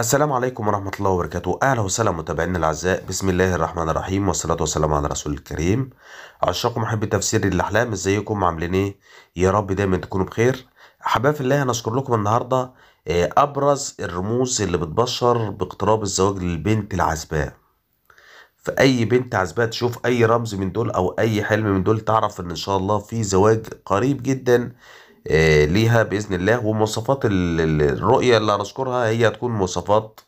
السلام عليكم ورحمة الله وبركاته أهلا وسهلا متابعينا الأعزاء بسم الله الرحمن الرحيم والصلاة والسلام على رسول الكريم عشاق محب تفسير الأحلام ازيكم عاملين ايه يا رب دايما تكونوا بخير أحباب في الله هنشكر لكم النهاردة آه، أبرز الرموز اللي بتبشر باقتراب الزواج للبنت العزباء فأي بنت عزباء تشوف أي رمز من دول أو أي حلم من دول تعرف إن إن شاء الله في زواج قريب جدا آه، ليها باذن الله ومواصفات الرؤيه اللي هنذكرها هي هتكون مواصفات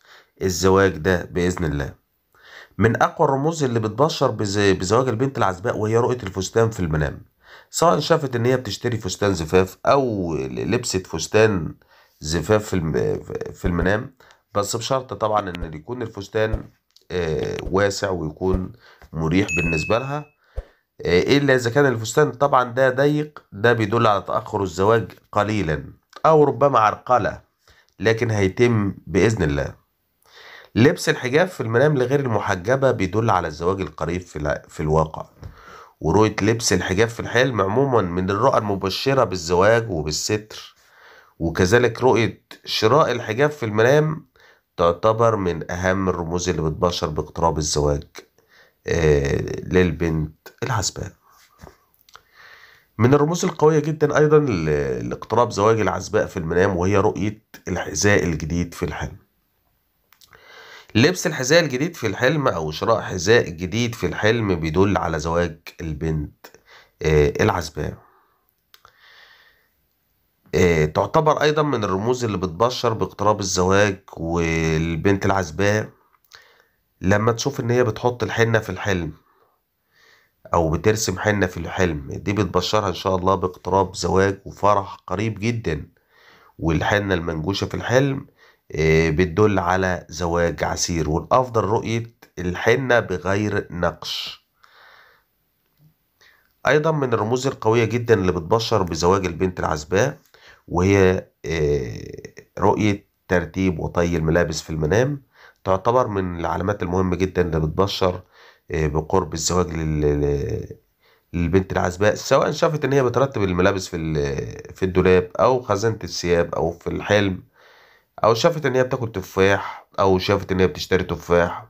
الزواج ده باذن الله من اقوى الرموز اللي بتبشر بزواج البنت العزباء وهي رؤيه الفستان في المنام سواء شافت ان هي بتشتري فستان زفاف او لبست فستان زفاف في المنام بس بشرط طبعا ان يكون الفستان آه، واسع ويكون مريح بالنسبه لها إلا إذا كان الفستان طبعا ده ضيق ده بيدل على تأخر الزواج قليلا أو ربما عرقلة لكن هيتم بإذن الله لبس الحجاب في المنام لغير المحجبة بيدل على الزواج القريب في, في الواقع ورؤية لبس الحجاب في الحلم عموما من الرؤى المبشرة بالزواج وبالستر وكذلك رؤية شراء الحجاب في المنام تعتبر من أهم الرموز اللي بتبشر باقتراب الزواج آه، للبنت العزباء من الرموز القوية جدا أيضا لاقتراب زواج العزباء في المنام وهي رؤية الحذاء الجديد في الحلم لبس الحذاء الجديد في الحلم أو شراء حذاء جديد في الحلم بيدل على زواج البنت آه، العزباء آه، تعتبر أيضا من الرموز اللي بتبشر باقتراب الزواج والبنت العزباء لما تشوف ان هي بتحط الحنة في الحلم او بترسم حنة في الحلم دي بتبشرها ان شاء الله باقتراب زواج وفرح قريب جدا والحنة المنجوشة في الحلم آه، بتدل على زواج عسير والافضل رؤية الحنة بغير نقش ايضا من الرموز القوية جدا اللي بتبشر بزواج البنت العزباء وهي آه، رؤية ترتيب وطي الملابس في المنام تعتبر من العلامات المهمة جدا اللي بتبشر آه، بقرب الزواج للبنت العزباء سواء شافت ان هي بترتب الملابس في في الدولاب او خزانة الثياب او في الحلم او شافت ان هي بتاكل تفاح او شافت ان هي بتشتري تفاح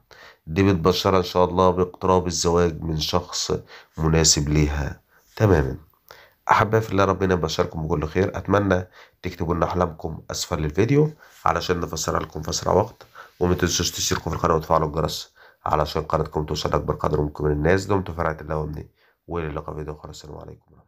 دي بتبشرها ان شاء الله باقتراب الزواج من شخص مناسب ليها تماما احبائي في الله ربنا يبشركم بكل خير اتمنى تكتبوا لنا احلامكم اسفل الفيديو علشان نفسرها لكم في اسرع وقت وما تنسوش تشتركوا في القناه وتفعلوا الجرس علشان قناتكم توصل اكبر قدر ممكن من الناس دمتم في رعايه الله ومني والى اللقاء في فيديو اخر السلام عليكم